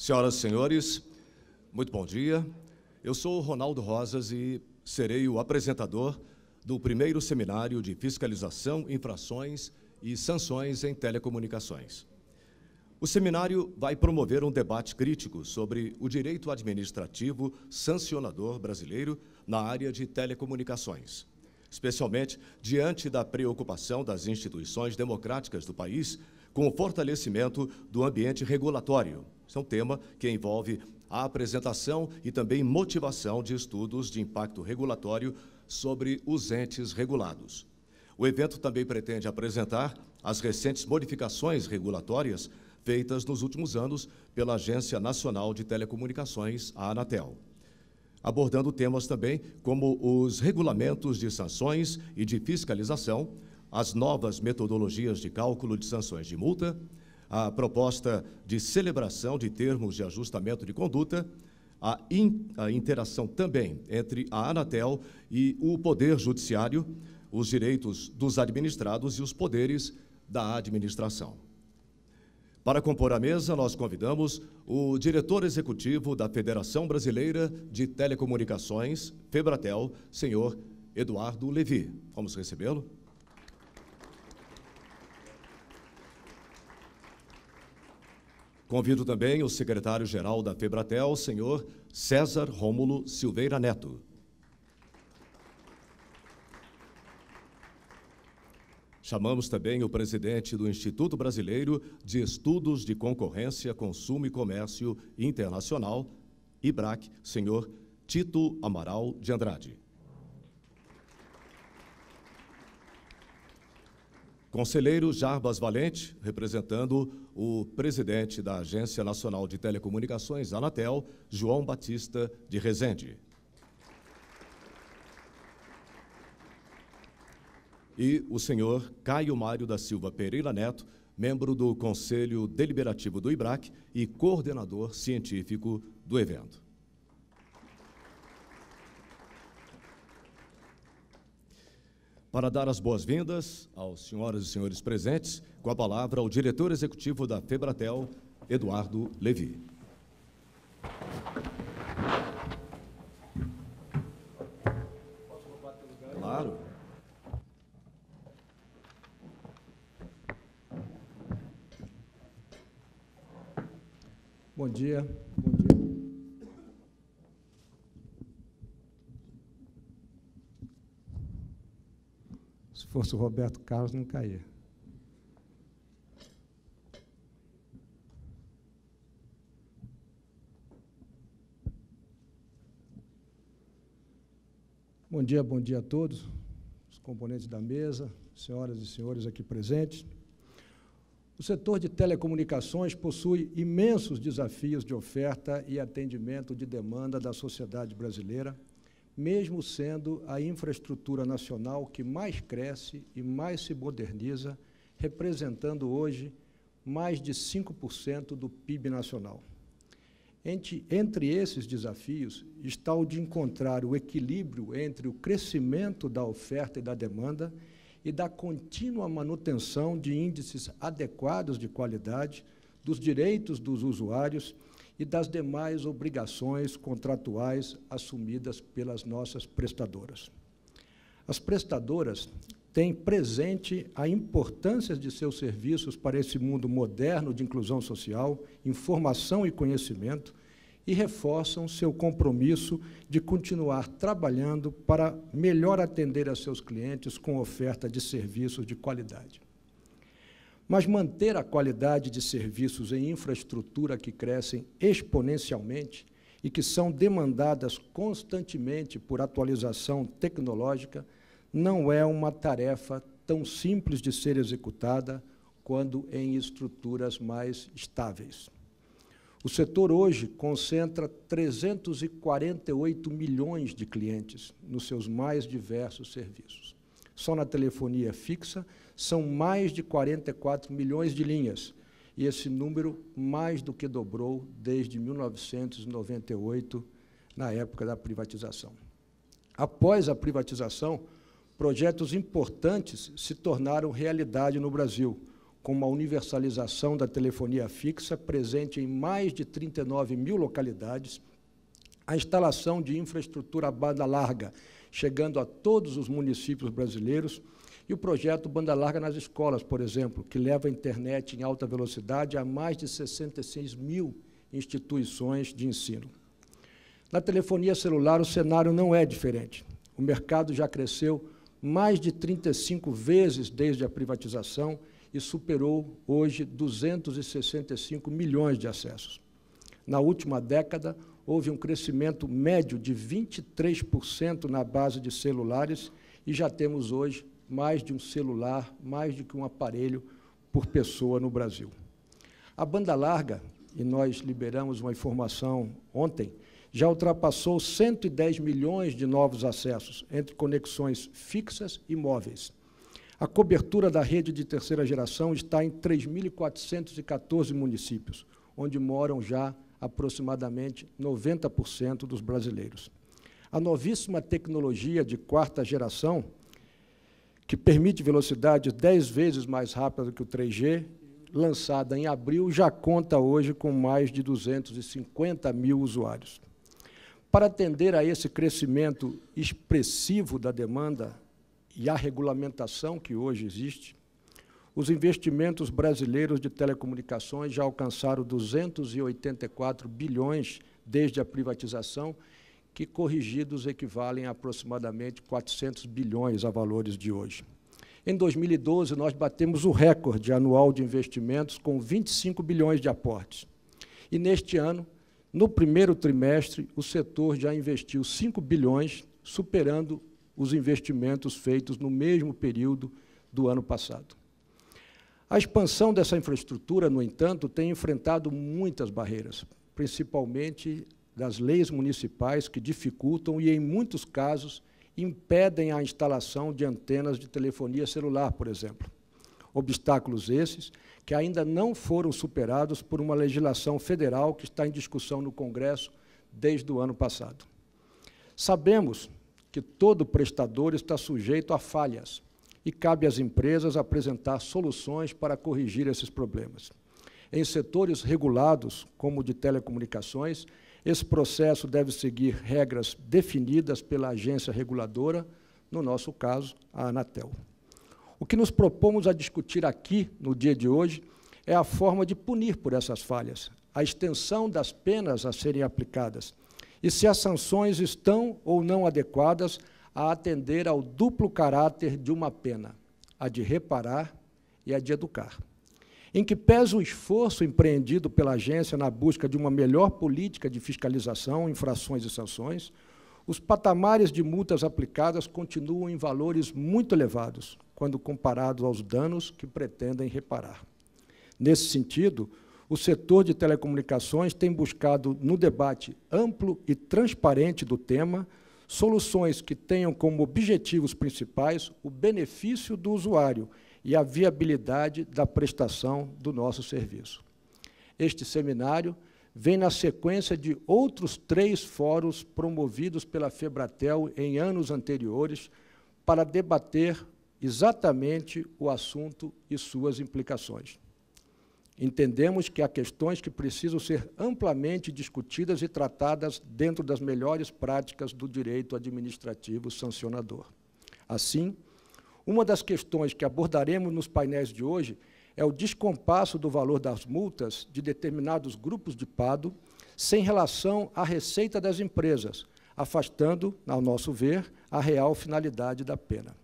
Senhoras e senhores, muito bom dia. Eu sou Ronaldo Rosas e serei o apresentador do primeiro seminário de fiscalização, infrações e sanções em telecomunicações. O seminário vai promover um debate crítico sobre o direito administrativo sancionador brasileiro na área de telecomunicações, especialmente diante da preocupação das instituições democráticas do país com o fortalecimento do ambiente regulatório isso é um tema que envolve a apresentação e também motivação de estudos de impacto regulatório sobre os entes regulados. O evento também pretende apresentar as recentes modificações regulatórias feitas nos últimos anos pela Agência Nacional de Telecomunicações, a Anatel. Abordando temas também como os regulamentos de sanções e de fiscalização, as novas metodologias de cálculo de sanções de multa, a proposta de celebração de termos de ajustamento de conduta, a, in, a interação também entre a Anatel e o Poder Judiciário, os direitos dos administrados e os poderes da administração. Para compor a mesa, nós convidamos o diretor executivo da Federação Brasileira de Telecomunicações, Febratel, senhor Eduardo Levi. Vamos recebê-lo? Convido também o secretário-geral da Febratel, senhor César Rômulo Silveira Neto. Chamamos também o presidente do Instituto Brasileiro de Estudos de Concorrência, Consumo e Comércio Internacional, IBRAC, senhor Tito Amaral de Andrade. Conselheiro Jarbas Valente, representando o presidente da Agência Nacional de Telecomunicações, Anatel, João Batista de Rezende. E o senhor Caio Mário da Silva Pereira Neto, membro do Conselho Deliberativo do IBRAC e coordenador científico do evento. para dar as boas-vindas aos senhoras e senhores presentes, com a palavra ao diretor executivo da Febratel, Eduardo Levi. Claro. Bom dia, Se fosse o Roberto Carlos, não caía. Bom dia, bom dia a todos, os componentes da mesa, senhoras e senhores aqui presentes. O setor de telecomunicações possui imensos desafios de oferta e atendimento de demanda da sociedade brasileira, mesmo sendo a infraestrutura nacional que mais cresce e mais se moderniza, representando hoje mais de 5% do PIB nacional. Entre, entre esses desafios está o de encontrar o equilíbrio entre o crescimento da oferta e da demanda e da contínua manutenção de índices adequados de qualidade dos direitos dos usuários e das demais obrigações contratuais assumidas pelas nossas prestadoras. As prestadoras têm presente a importância de seus serviços para esse mundo moderno de inclusão social, informação e conhecimento, e reforçam seu compromisso de continuar trabalhando para melhor atender a seus clientes com oferta de serviços de qualidade mas manter a qualidade de serviços em infraestrutura que crescem exponencialmente e que são demandadas constantemente por atualização tecnológica não é uma tarefa tão simples de ser executada quando em estruturas mais estáveis. O setor hoje concentra 348 milhões de clientes nos seus mais diversos serviços. Só na telefonia fixa são mais de 44 milhões de linhas. E esse número mais do que dobrou desde 1998, na época da privatização. Após a privatização, projetos importantes se tornaram realidade no Brasil, como a universalização da telefonia fixa, presente em mais de 39 mil localidades, a instalação de infraestrutura banda larga, chegando a todos os municípios brasileiros, e o projeto Banda Larga nas Escolas, por exemplo, que leva a internet em alta velocidade a mais de 66 mil instituições de ensino. Na telefonia celular, o cenário não é diferente. O mercado já cresceu mais de 35 vezes desde a privatização e superou hoje 265 milhões de acessos. Na última década, houve um crescimento médio de 23% na base de celulares e já temos hoje mais de um celular, mais do que um aparelho por pessoa no Brasil. A banda larga, e nós liberamos uma informação ontem, já ultrapassou 110 milhões de novos acessos entre conexões fixas e móveis. A cobertura da rede de terceira geração está em 3.414 municípios, onde moram já aproximadamente 90% dos brasileiros. A novíssima tecnologia de quarta geração, que permite velocidade 10 vezes mais rápida do que o 3G, lançada em abril, já conta hoje com mais de 250 mil usuários. Para atender a esse crescimento expressivo da demanda e à regulamentação que hoje existe, os investimentos brasileiros de telecomunicações já alcançaram 284 bilhões desde a privatização que corrigidos equivalem a aproximadamente 400 bilhões a valores de hoje. Em 2012, nós batemos o recorde anual de investimentos com 25 bilhões de aportes. E neste ano, no primeiro trimestre, o setor já investiu 5 bilhões, superando os investimentos feitos no mesmo período do ano passado. A expansão dessa infraestrutura, no entanto, tem enfrentado muitas barreiras, principalmente das leis municipais que dificultam e, em muitos casos, impedem a instalação de antenas de telefonia celular, por exemplo. Obstáculos esses que ainda não foram superados por uma legislação federal que está em discussão no Congresso desde o ano passado. Sabemos que todo prestador está sujeito a falhas e cabe às empresas apresentar soluções para corrigir esses problemas. Em setores regulados, como o de telecomunicações, esse processo deve seguir regras definidas pela agência reguladora, no nosso caso, a Anatel. O que nos propomos a discutir aqui no dia de hoje é a forma de punir por essas falhas, a extensão das penas a serem aplicadas e se as sanções estão ou não adequadas a atender ao duplo caráter de uma pena, a de reparar e a de educar em que pesa o esforço empreendido pela agência na busca de uma melhor política de fiscalização, infrações e sanções, os patamares de multas aplicadas continuam em valores muito elevados, quando comparados aos danos que pretendem reparar. Nesse sentido, o setor de telecomunicações tem buscado, no debate amplo e transparente do tema, soluções que tenham como objetivos principais o benefício do usuário e a viabilidade da prestação do nosso serviço. Este seminário vem na sequência de outros três fóruns promovidos pela Febratel em anos anteriores para debater exatamente o assunto e suas implicações. Entendemos que há questões que precisam ser amplamente discutidas e tratadas dentro das melhores práticas do direito administrativo sancionador. Assim, uma das questões que abordaremos nos painéis de hoje é o descompasso do valor das multas de determinados grupos de PADO sem relação à receita das empresas, afastando, ao nosso ver, a real finalidade da pena.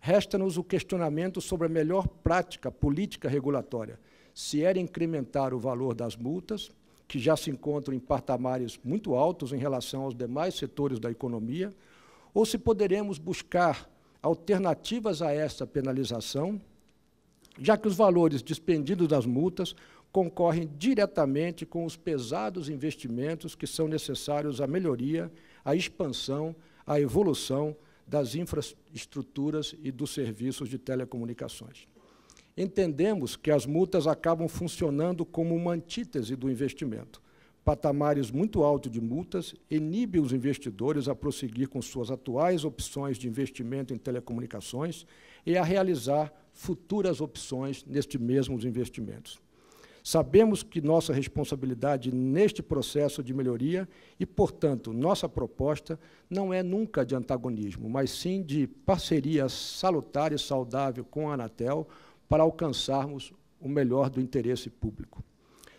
Resta-nos o questionamento sobre a melhor prática política regulatória, se era incrementar o valor das multas, que já se encontram em patamares muito altos em relação aos demais setores da economia, ou se poderemos buscar alternativas a essa penalização, já que os valores despendidos das multas concorrem diretamente com os pesados investimentos que são necessários à melhoria, à expansão, à evolução das infraestruturas e dos serviços de telecomunicações. Entendemos que as multas acabam funcionando como uma antítese do investimento, patamares muito altos de multas, inibe os investidores a prosseguir com suas atuais opções de investimento em telecomunicações e a realizar futuras opções nestes mesmos investimentos. Sabemos que nossa responsabilidade neste processo de melhoria e, portanto, nossa proposta não é nunca de antagonismo, mas sim de parceria salutar e saudável com a Anatel para alcançarmos o melhor do interesse público.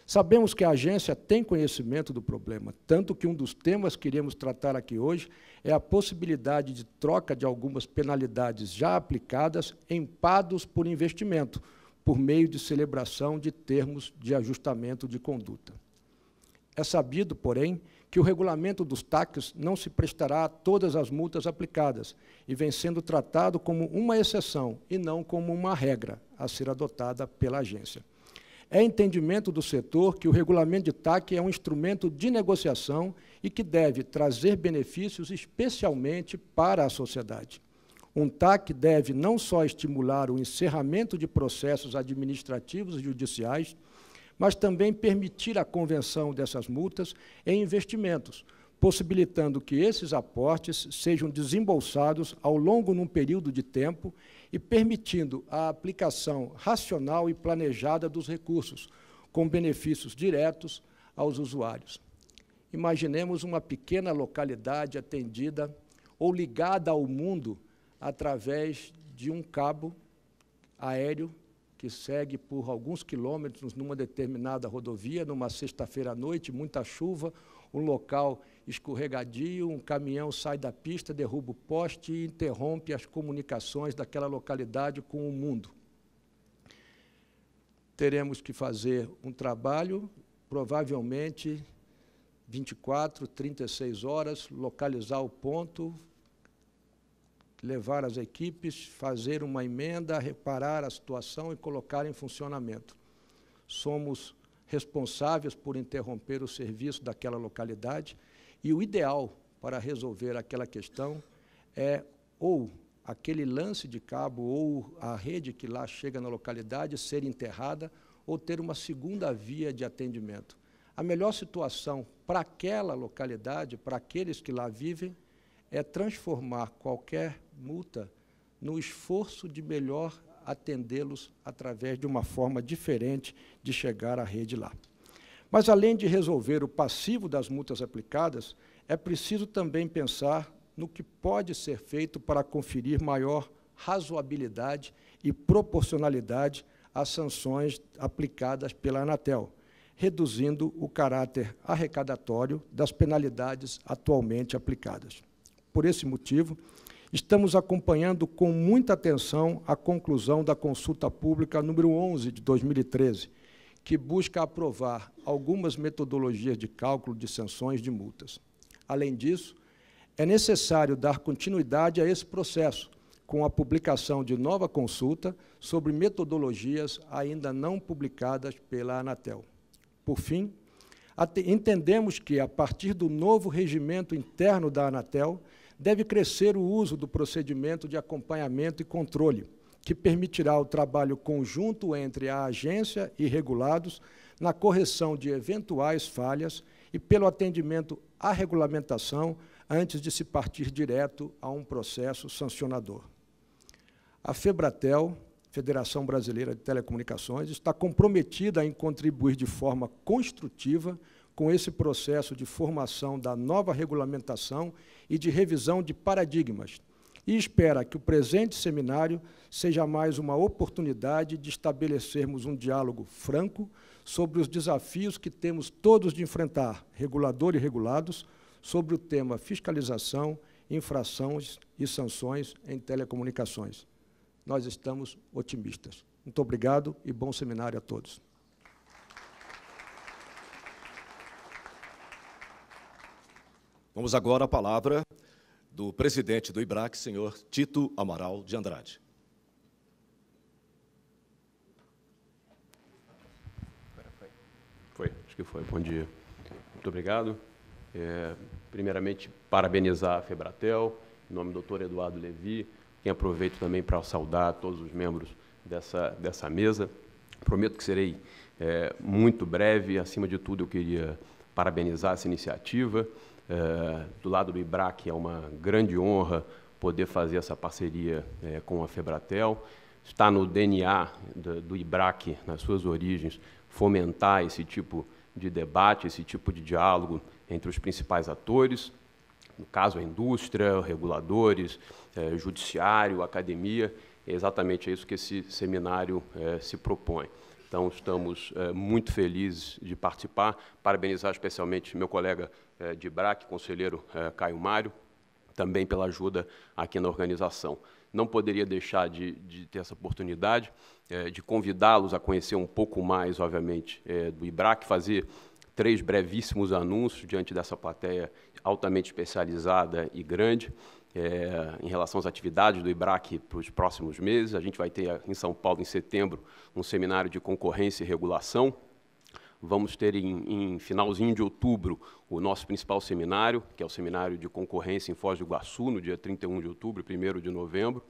Sabemos que a agência tem conhecimento do problema, tanto que um dos temas que iremos tratar aqui hoje é a possibilidade de troca de algumas penalidades já aplicadas em pagos por investimento, por meio de celebração de termos de ajustamento de conduta. É sabido, porém, que o regulamento dos TACs não se prestará a todas as multas aplicadas e vem sendo tratado como uma exceção e não como uma regra a ser adotada pela agência. É entendimento do setor que o regulamento de TAC é um instrumento de negociação e que deve trazer benefícios especialmente para a sociedade. Um TAC deve não só estimular o encerramento de processos administrativos e judiciais, mas também permitir a convenção dessas multas em investimentos, possibilitando que esses aportes sejam desembolsados ao longo de um período de tempo e permitindo a aplicação racional e planejada dos recursos, com benefícios diretos aos usuários. Imaginemos uma pequena localidade atendida ou ligada ao mundo através de um cabo aéreo que segue por alguns quilômetros numa determinada rodovia, numa sexta-feira à noite, muita chuva um local escorregadio, um caminhão sai da pista, derruba o poste e interrompe as comunicações daquela localidade com o mundo. Teremos que fazer um trabalho, provavelmente 24, 36 horas, localizar o ponto, levar as equipes, fazer uma emenda, reparar a situação e colocar em funcionamento. Somos responsáveis por interromper o serviço daquela localidade, e o ideal para resolver aquela questão é ou aquele lance de cabo ou a rede que lá chega na localidade ser enterrada ou ter uma segunda via de atendimento. A melhor situação para aquela localidade, para aqueles que lá vivem, é transformar qualquer multa no esforço de melhor atendê-los através de uma forma diferente de chegar à rede lá. Mas, além de resolver o passivo das multas aplicadas, é preciso também pensar no que pode ser feito para conferir maior razoabilidade e proporcionalidade às sanções aplicadas pela Anatel, reduzindo o caráter arrecadatório das penalidades atualmente aplicadas. Por esse motivo, estamos acompanhando com muita atenção a conclusão da consulta pública número 11 de 2013, que busca aprovar algumas metodologias de cálculo de sanções de multas. Além disso, é necessário dar continuidade a esse processo, com a publicação de nova consulta sobre metodologias ainda não publicadas pela Anatel. Por fim, entendemos que, a partir do novo regimento interno da Anatel, deve crescer o uso do procedimento de acompanhamento e controle, que permitirá o trabalho conjunto entre a agência e regulados na correção de eventuais falhas e pelo atendimento à regulamentação antes de se partir direto a um processo sancionador. A Febratel Federação Brasileira de Telecomunicações está comprometida em contribuir de forma construtiva com esse processo de formação da nova regulamentação e de revisão de paradigmas, e espera que o presente seminário seja mais uma oportunidade de estabelecermos um diálogo franco sobre os desafios que temos todos de enfrentar, regulador e regulados, sobre o tema fiscalização, infrações e sanções em telecomunicações nós estamos otimistas. Muito obrigado e bom seminário a todos. Vamos agora à palavra do presidente do IBRAC, senhor Tito Amaral de Andrade. Foi, acho que foi. Bom dia. Muito obrigado. É, primeiramente, parabenizar a Febratel, em nome do doutor Eduardo Levi, quem aproveito também para saudar todos os membros dessa, dessa mesa. Prometo que serei é, muito breve. Acima de tudo, eu queria parabenizar essa iniciativa. É, do lado do IBRAC, é uma grande honra poder fazer essa parceria é, com a Febratel. Está no DNA do, do IBRAC, nas suas origens, fomentar esse tipo de debate, esse tipo de diálogo entre os principais atores, no caso, a indústria, reguladores, é, judiciário, academia. É exatamente isso que esse seminário é, se propõe. Então, estamos é, muito felizes de participar. Parabenizar especialmente meu colega é, de BRAC, conselheiro Caio Mário, também pela ajuda aqui na organização. Não poderia deixar de, de ter essa oportunidade de convidá-los a conhecer um pouco mais, obviamente, do IBRAC, fazer três brevíssimos anúncios diante dessa plateia altamente especializada e grande é, em relação às atividades do IBRAC para os próximos meses. A gente vai ter em São Paulo, em setembro, um seminário de concorrência e regulação. Vamos ter em, em finalzinho de outubro o nosso principal seminário, que é o seminário de concorrência em Foz do Iguaçu, no dia 31 de outubro e 1 de novembro,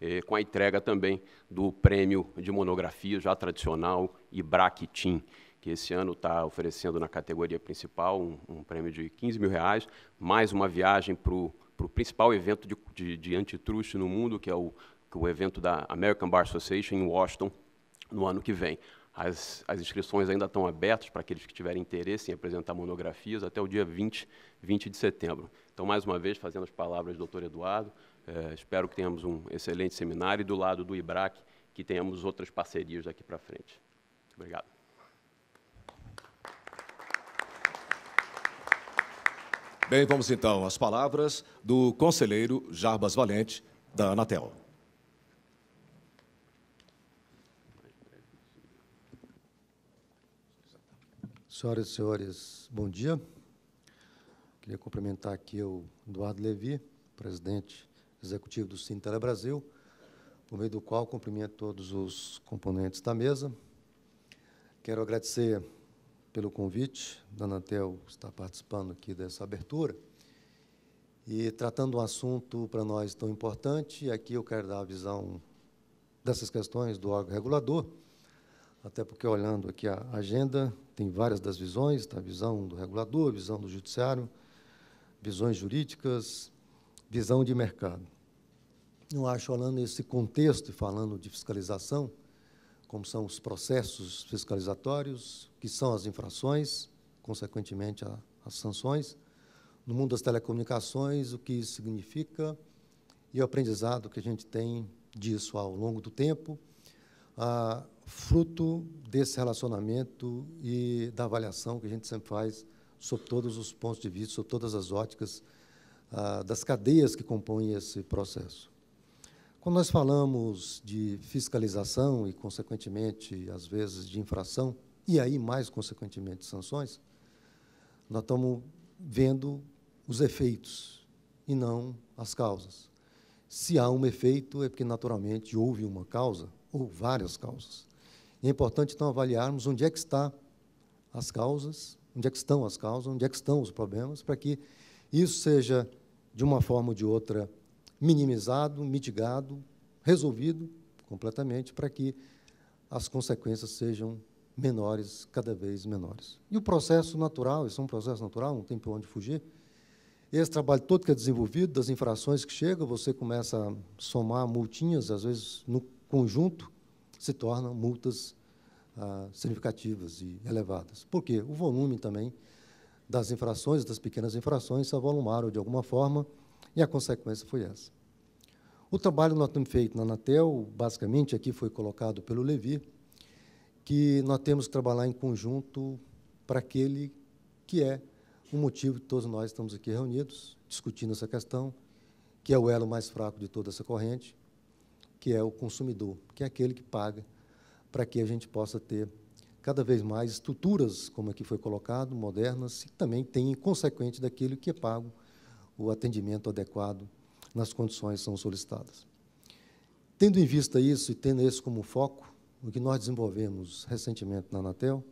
eh, com a entrega também do prêmio de monografia já tradicional IBRAC TIM que esse ano está oferecendo na categoria principal um, um, prêmio de 15 mil reais, mais uma viagem para o para o principal evento de, de, de antitruste no mundo, que é o, é o evento da American Bar Association em Washington, no ano que vem. As, as, inscrições ainda estão abertas para aqueles que tiverem interesse em apresentar monografias até o dia 20, 20 de setembro. Então, mais uma vez, fazendo as palavras do Dr. Eduardo, eh, espero que tenhamos um excelente seminário e do lado do IBRAC, que tenhamos outras parcerias daqui para frente. Obrigado. Bem, vamos então às palavras do conselheiro Jarbas Valente, da Anatel. Senhoras e senhores, bom dia. Queria cumprimentar aqui o Eduardo Levi, presidente executivo do Cine Brasil, por meio do qual cumprimento todos os componentes da mesa. Quero agradecer pelo convite. Danatel está participando aqui dessa abertura. E tratando um assunto para nós tão importante, aqui eu quero dar a visão dessas questões do órgão regulador, até porque olhando aqui a agenda, tem várias das visões, tá? a visão do regulador, a visão do judiciário, visões jurídicas, visão de mercado. Eu acho, olhando esse contexto e falando de fiscalização, como são os processos fiscalizatórios, que são as infrações, consequentemente as sanções, no mundo das telecomunicações, o que isso significa e o aprendizado que a gente tem disso ao longo do tempo, fruto desse relacionamento e da avaliação que a gente sempre faz sob todos os pontos de vista, sob todas as óticas das cadeias que compõem esse processo. Quando nós falamos de fiscalização e, consequentemente, às vezes, de infração, e aí, mais consequentemente, sanções, nós estamos vendo os efeitos e não as causas. Se há um efeito, é porque, naturalmente, houve uma causa ou várias causas. E é importante, então, avaliarmos onde é que está as causas, onde é que estão as causas, onde é que estão os problemas, para que isso seja, de uma forma ou de outra, minimizado, mitigado, resolvido completamente para que as consequências sejam menores, cada vez menores. E o processo natural, isso é um processo natural, não tem para onde fugir. Esse trabalho todo que é desenvolvido, das infrações que chegam, você começa a somar multinhas, às vezes no conjunto se tornam multas ah, significativas e elevadas. Por quê? O volume também das infrações, das pequenas infrações, se avolumaram de alguma forma, e a consequência foi essa. O trabalho que nós temos feito na Anatel, basicamente, aqui foi colocado pelo Levi, que nós temos que trabalhar em conjunto para aquele que é o motivo de todos nós estamos aqui reunidos, discutindo essa questão, que é o elo mais fraco de toda essa corrente, que é o consumidor, que é aquele que paga para que a gente possa ter cada vez mais estruturas, como aqui foi colocado, modernas, e também tem consequente daquilo que é pago o atendimento adequado nas condições que são solicitadas. Tendo em vista isso e tendo isso como foco, o que nós desenvolvemos recentemente na Anatel,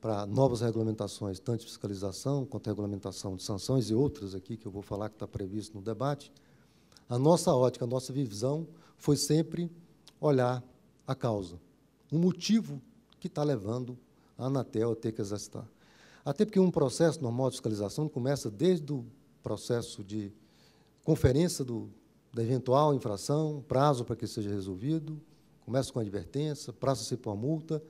para novas regulamentações, tanto de fiscalização quanto de regulamentação de sanções e outras aqui que eu vou falar que está previsto no debate, a nossa ótica, a nossa visão foi sempre olhar a causa, o motivo que está levando a Anatel a ter que exercitar. Até porque um processo normal de fiscalização começa desde o processo de conferência do, da eventual infração, prazo para que seja resolvido, começa com a advertência, prazo-se por multa,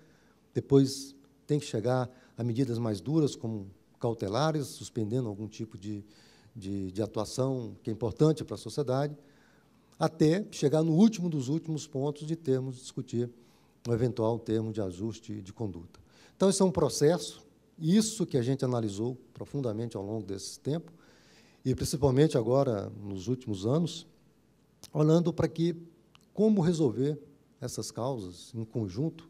depois tem que chegar a medidas mais duras, como cautelares, suspendendo algum tipo de, de, de atuação que é importante para a sociedade, até chegar no último dos últimos pontos de termos discutir um eventual termo de ajuste de conduta. Então, esse é um processo, isso que a gente analisou profundamente ao longo desse tempo, e principalmente agora nos últimos anos, olhando para que como resolver essas causas em conjunto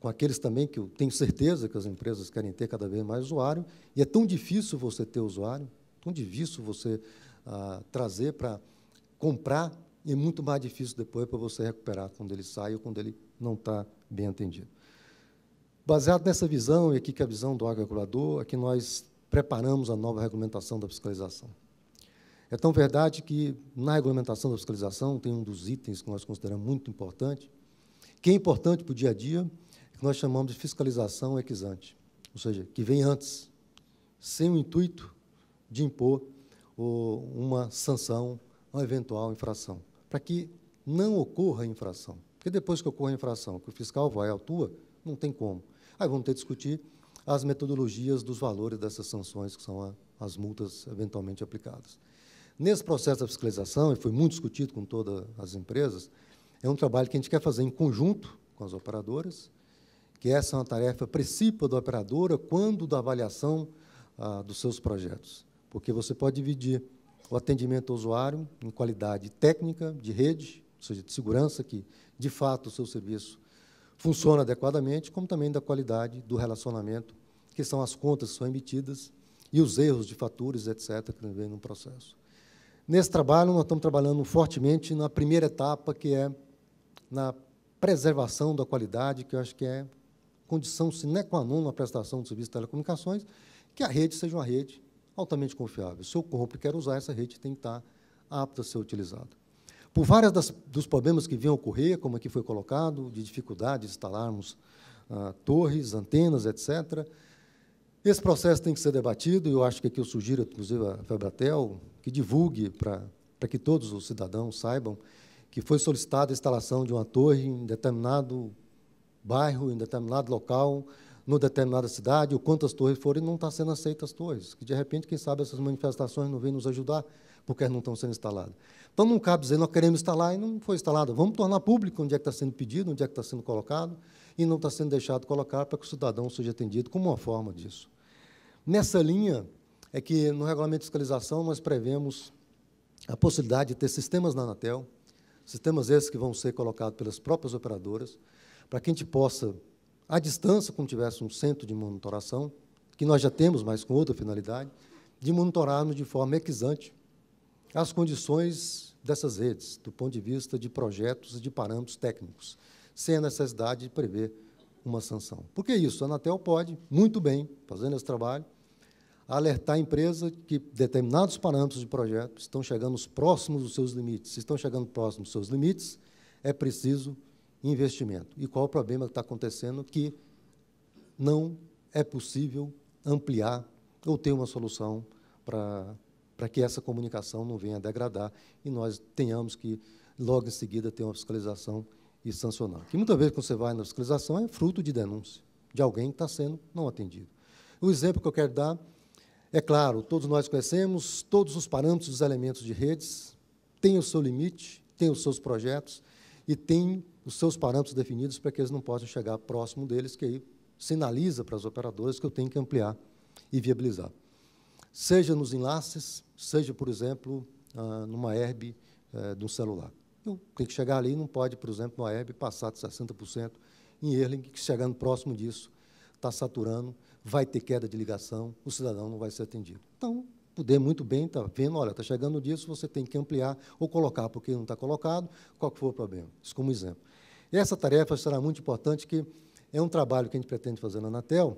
com aqueles também que eu tenho certeza que as empresas querem ter cada vez mais usuário, e é tão difícil você ter usuário, tão difícil você ah, trazer para comprar, e é muito mais difícil depois para você recuperar quando ele sai ou quando ele não está bem atendido. Baseado nessa visão, e aqui que é a visão do agricultor, aqui nós preparamos a nova regulamentação da fiscalização. É tão verdade que, na regulamentação da fiscalização, tem um dos itens que nós consideramos muito importante, que é importante para o dia a dia, que nós chamamos de fiscalização ex-ante, ou seja, que vem antes, sem o intuito de impor uma sanção a uma eventual infração, para que não ocorra a infração. Porque depois que ocorre a infração, que o fiscal vai e atua, não tem como. Aí vamos ter que discutir as metodologias dos valores dessas sanções, que são a, as multas eventualmente aplicadas. Nesse processo da fiscalização, e foi muito discutido com todas as empresas, é um trabalho que a gente quer fazer em conjunto com as operadoras, que essa é uma tarefa principal da operadora quando da avaliação ah, dos seus projetos, porque você pode dividir o atendimento ao usuário em qualidade técnica, de rede, ou seja, de segurança, que de fato o seu serviço funciona adequadamente, como também da qualidade do relacionamento que são as contas que são emitidas, e os erros de faturas, etc., que vem no processo. Nesse trabalho, nós estamos trabalhando fortemente na primeira etapa, que é na preservação da qualidade, que eu acho que é condição sine qua non na prestação do serviço de telecomunicações, que a rede seja uma rede altamente confiável. Se eu corpo e quero usar essa rede, tem que estar apta a ser utilizada. Por vários dos problemas que vinham ocorrer, como aqui foi colocado, de dificuldade de instalarmos ah, torres, antenas, etc., esse processo tem que ser debatido, e eu acho que aqui eu sugiro, inclusive, a Febratel, que divulgue para, para que todos os cidadãos saibam que foi solicitada a instalação de uma torre em determinado bairro, em determinado local, no determinada cidade, ou quantas torres forem, não está sendo aceitas as torres. Que, de repente, quem sabe essas manifestações não vêm nos ajudar, porque elas não estão sendo instaladas. Então, não cabe dizer, nós queremos instalar e não foi instalada. Vamos tornar público onde é que está sendo pedido, onde é que está sendo colocado, e não está sendo deixado colocar para que o cidadão seja atendido como uma forma disso. Nessa linha é que, no regulamento de fiscalização, nós prevemos a possibilidade de ter sistemas na Anatel, sistemas esses que vão ser colocados pelas próprias operadoras, para que a gente possa, à distância, como tivesse um centro de monitoração, que nós já temos, mas com outra finalidade, de monitorarmos de forma exante as condições dessas redes, do ponto de vista de projetos e de parâmetros técnicos sem a necessidade de prever uma sanção. Por que isso? A Anatel pode, muito bem, fazendo esse trabalho, alertar a empresa que determinados parâmetros de projeto estão chegando próximos dos seus limites. Se estão chegando próximos dos seus limites, é preciso investimento. E qual o problema que está acontecendo? Que não é possível ampliar ou ter uma solução para, para que essa comunicação não venha a degradar e nós tenhamos que, logo em seguida, ter uma fiscalização e sancionar. Que muitas vezes, quando você vai na fiscalização, é fruto de denúncia de alguém que está sendo não atendido. O exemplo que eu quero dar é claro, todos nós conhecemos, todos os parâmetros dos elementos de redes têm o seu limite, têm os seus projetos e têm os seus parâmetros definidos para que eles não possam chegar próximo deles, que aí sinaliza para as operadoras que eu tenho que ampliar e viabilizar. Seja nos enlaces, seja, por exemplo, ah, numa herb eh, de um celular tem que chegar ali, não pode, por exemplo, no AEB passar de 60%, em Erling, que chegando próximo disso, está saturando, vai ter queda de ligação, o cidadão não vai ser atendido. Então, poder muito bem estar tá vendo, olha, está chegando disso, você tem que ampliar ou colocar, porque não está colocado, qual que for o problema. Isso como exemplo. E essa tarefa será muito importante, que é um trabalho que a gente pretende fazer na Anatel,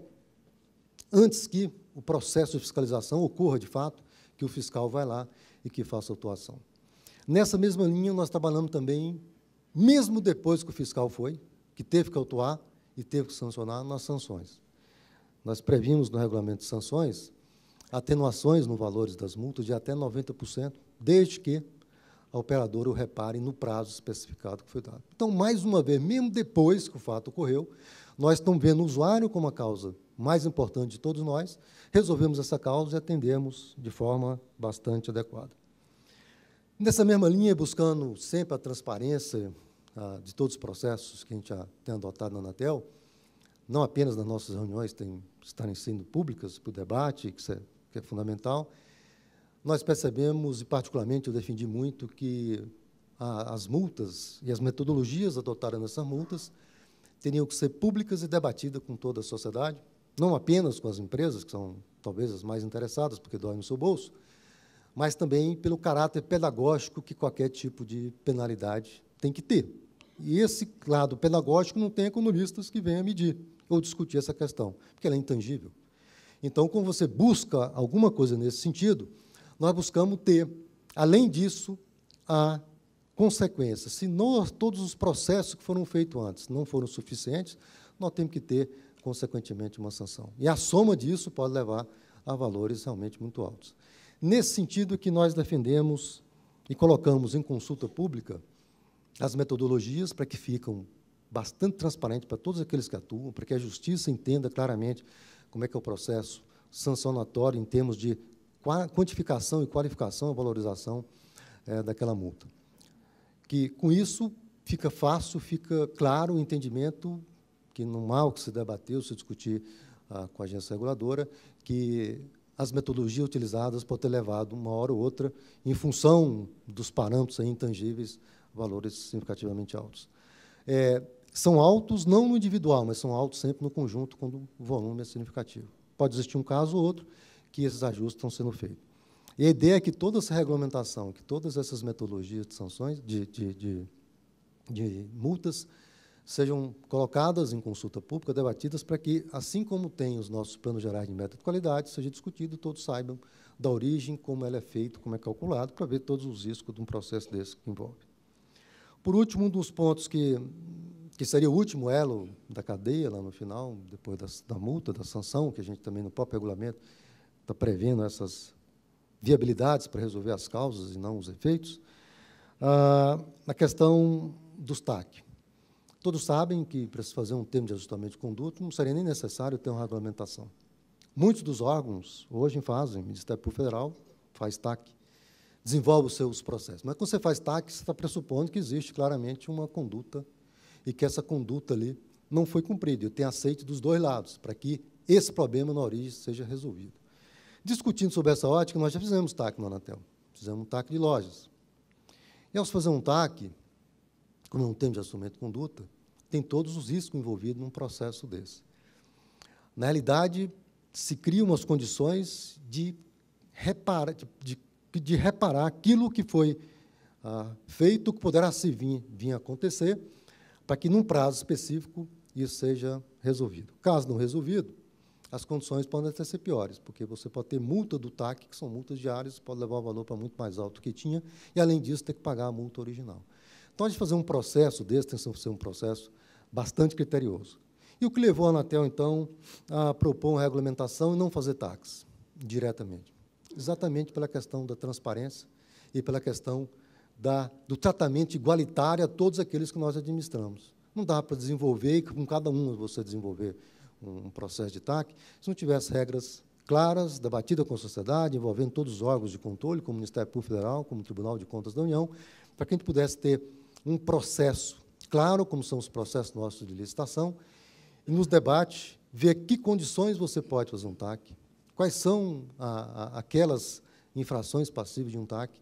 antes que o processo de fiscalização ocorra de fato, que o fiscal vai lá e que faça a atuação. Nessa mesma linha, nós trabalhamos também, mesmo depois que o fiscal foi, que teve que autuar e teve que sancionar, nas sanções. Nós previmos no regulamento de sanções atenuações no valores das multas de até 90%, desde que a operadora o repare no prazo especificado que foi dado. Então, mais uma vez, mesmo depois que o fato ocorreu, nós estamos vendo o usuário como a causa mais importante de todos nós, resolvemos essa causa e atendemos de forma bastante adequada. Nessa mesma linha, buscando sempre a transparência ah, de todos os processos que a gente tem adotado na Anatel, não apenas nas nossas reuniões tem, estarem sendo públicas para o debate, que é, que é fundamental, nós percebemos, e particularmente eu defendi muito, que a, as multas e as metodologias adotadas nessas multas teriam que ser públicas e debatidas com toda a sociedade, não apenas com as empresas, que são talvez as mais interessadas, porque dói no seu bolso, mas também pelo caráter pedagógico que qualquer tipo de penalidade tem que ter. E esse lado pedagógico não tem economistas que venham medir ou discutir essa questão, porque ela é intangível. Então, quando você busca alguma coisa nesse sentido, nós buscamos ter, além disso, a consequência. Se não todos os processos que foram feitos antes não foram suficientes, nós temos que ter, consequentemente, uma sanção. E a soma disso pode levar a valores realmente muito altos. Nesse sentido que nós defendemos e colocamos em consulta pública as metodologias para que ficam bastante transparentes para todos aqueles que atuam, para que a justiça entenda claramente como é que é o processo sancionatório em termos de quantificação e qualificação e valorização é, daquela multa. Que, com isso, fica fácil, fica claro o entendimento que não há o que se debater, ou se discutir ah, com a agência reguladora, que as metodologias utilizadas podem ter levado, uma hora ou outra, em função dos parâmetros intangíveis, valores significativamente altos. É, são altos não no individual, mas são altos sempre no conjunto, quando o volume é significativo. Pode existir um caso ou outro que esses ajustes estão sendo feitos. E a ideia é que toda essa regulamentação, que todas essas metodologias de sanções, de, de, de, de multas, sejam colocadas em consulta pública, debatidas, para que, assim como tem os nossos planos gerais de meta de qualidade, seja discutido, todos saibam da origem, como ela é feita, como é calculado, para ver todos os riscos de um processo desse que envolve. Por último, um dos pontos que, que seria o último elo da cadeia, lá no final, depois da, da multa, da sanção, que a gente também, no próprio regulamento, está prevendo essas viabilidades para resolver as causas e não os efeitos, ah, a questão dos TAC. Todos sabem que para se fazer um termo de ajustamento de conduta não seria nem necessário ter uma regulamentação. Muitos dos órgãos hoje fazem, o Ministério Público Federal faz TAC, desenvolve os seus processos. Mas quando você faz TAC, você está pressupondo que existe claramente uma conduta e que essa conduta ali não foi cumprida. Eu tenho aceite dos dois lados, para que esse problema na origem seja resolvido. Discutindo sobre essa ótica, nós já fizemos TAC no Anatel. Fizemos um TAC de lojas. E, ao fazer um TAC, como não temos de assumimento de conduta, tem todos os riscos envolvidos num processo desse. Na realidade, se criam umas condições de reparar, de, de, de reparar aquilo que foi ah, feito, que poderá se vir, vir acontecer, para que, num prazo específico, isso seja resolvido. Caso não resolvido, as condições podem até ser piores, porque você pode ter multa do TAC, que são multas diárias, pode levar o valor para muito mais alto do que tinha, e, além disso, ter que pagar a multa original. Então, a gente fazer um processo desse tem que ser um processo bastante criterioso. E o que levou a Anatel, então, a propor uma regulamentação e não fazer táxi diretamente? Exatamente pela questão da transparência e pela questão da, do tratamento igualitário a todos aqueles que nós administramos. Não dá para desenvolver e com cada um você desenvolver um processo de TAC se não tivesse regras claras, debatidas com a sociedade, envolvendo todos os órgãos de controle, como o Ministério Público Federal, como o Tribunal de Contas da União, para que a gente pudesse ter um processo claro, como são os processos nossos de licitação, e nos debate, ver que condições você pode fazer um TAC, quais são a, a, aquelas infrações passíveis de um TAC,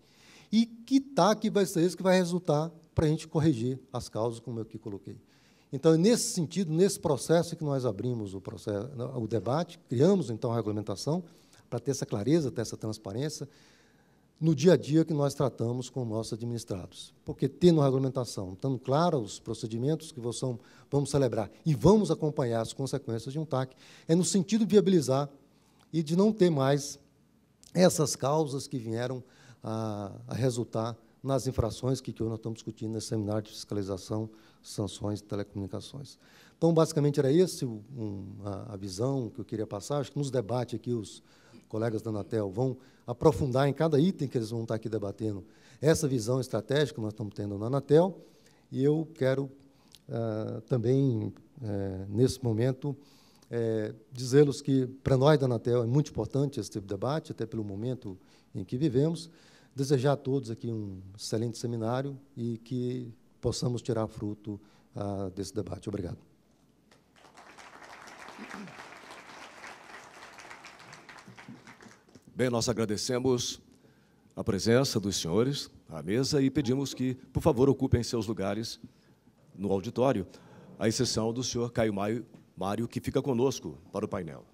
e que TAC vai ser esse que vai resultar para a gente corrigir as causas, como eu aqui coloquei. Então, é nesse sentido, nesse processo que nós abrimos o, processo, o debate, criamos, então, a regulamentação, para ter essa clareza, ter essa transparência, no dia a dia que nós tratamos com nossos administrados. Porque tendo a regulamentação, estando claros os procedimentos que são, vamos celebrar e vamos acompanhar as consequências de um TAC, é no sentido de viabilizar e de não ter mais essas causas que vieram a, a resultar nas infrações que, que hoje nós estamos discutindo nesse seminário de fiscalização, sanções e telecomunicações. Então, basicamente, era essa um, a, a visão que eu queria passar. Acho que nos debates aqui, os, colegas da Anatel, vão aprofundar em cada item que eles vão estar aqui debatendo essa visão estratégica que nós estamos tendo na Anatel. E eu quero ah, também, eh, nesse momento, eh, dizê-los que, para nós da Anatel, é muito importante esse tipo de debate, até pelo momento em que vivemos. Desejar a todos aqui um excelente seminário e que possamos tirar fruto ah, desse debate. Obrigado. Bem, nós agradecemos a presença dos senhores à mesa e pedimos que, por favor, ocupem seus lugares no auditório, à exceção do senhor Caio Mário, que fica conosco para o painel.